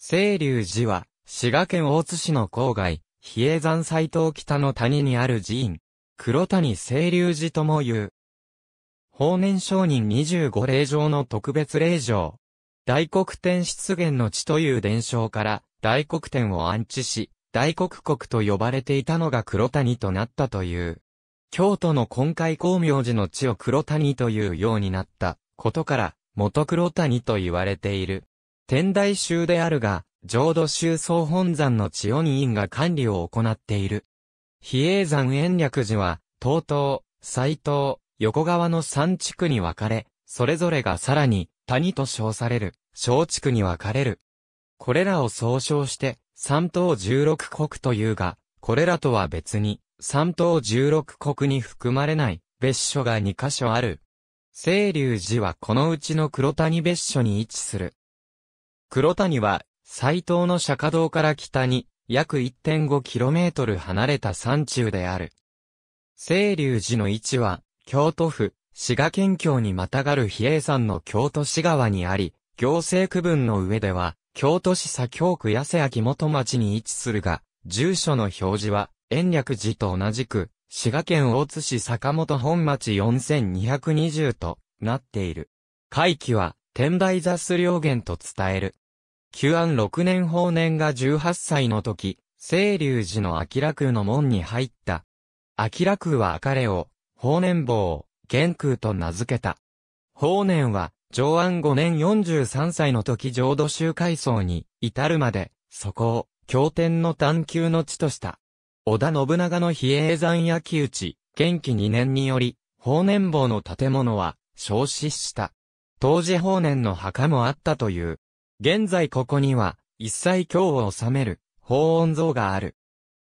清流寺は、滋賀県大津市の郊外、比叡山斎藤北の谷にある寺院、黒谷清流寺とも言う。法年商人25霊場の特別霊場。大黒天出現の地という伝承から、大黒天を安置し、大黒国と呼ばれていたのが黒谷となったという。京都の今回光明寺の地を黒谷というようになったことから、元黒谷と言われている。天台宗であるが、浄土宗総本山の千代に院が管理を行っている。比叡山延暦寺は、東東、西東、横川の三地区に分かれ、それぞれがさらに、谷と称される、小地区に分かれる。これらを総称して、三島十六国というが、これらとは別に、三島十六国に含まれない別所が二箇所ある。清流寺はこのうちの黒谷別所に位置する。黒谷は、斎藤の釈迦堂から北に、約 1.5km 離れた山中である。清流寺の位置は、京都府、滋賀県境にまたがる比叡山の京都市側にあり、行政区分の上では、京都市左京区八瀬秋元町に位置するが、住所の表示は、延暦寺と同じく、滋賀県大津市坂本本町4220となっている。会期は、天台座数量源と伝える。旧安六年法年が十八歳の時、清流寺の明楽の門に入った。明楽は彼を、法年坊、玄空と名付けた。法年は、上安五年四十三歳の時浄土宗改宗に至るまで、そこを、経典の探求の地とした。織田信長の比叡山焼き討ち、元気二年により、法年坊の建物は、焼死した。当時法然の墓もあったという。現在ここには、一切経を治める、法音像がある。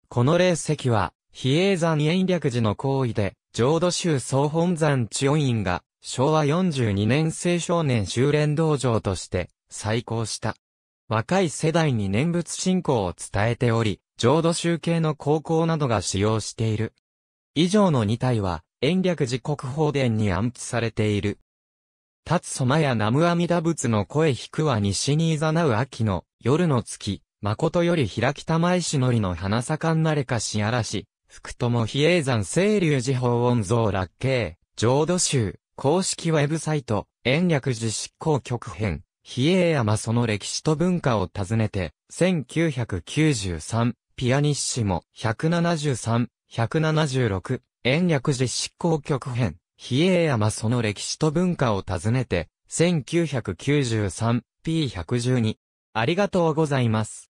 この霊石は、比叡山延暦寺の行為で、浄土宗総本山千代院が、昭和42年青少年修練道場として、再興した。若い世代に念仏信仰を伝えており、浄土宗系の高校などが使用している。以上の2体は、延暦寺国宝殿に安置されている。立つまや南無阿弥陀仏の声引くは西にいざなう秋の夜の月、誠より開きたまいしのりの花盛んなれかし嵐、福友比叡山清流寺法音像楽景、浄土宗、公式ウェブサイト、延暦寺執行局編、比叡山その歴史と文化を訪ねて、1993、ピアニッシモ、173、176、延暦寺執行局編。比叡山その歴史と文化を訪ねて、1993P112。ありがとうございます。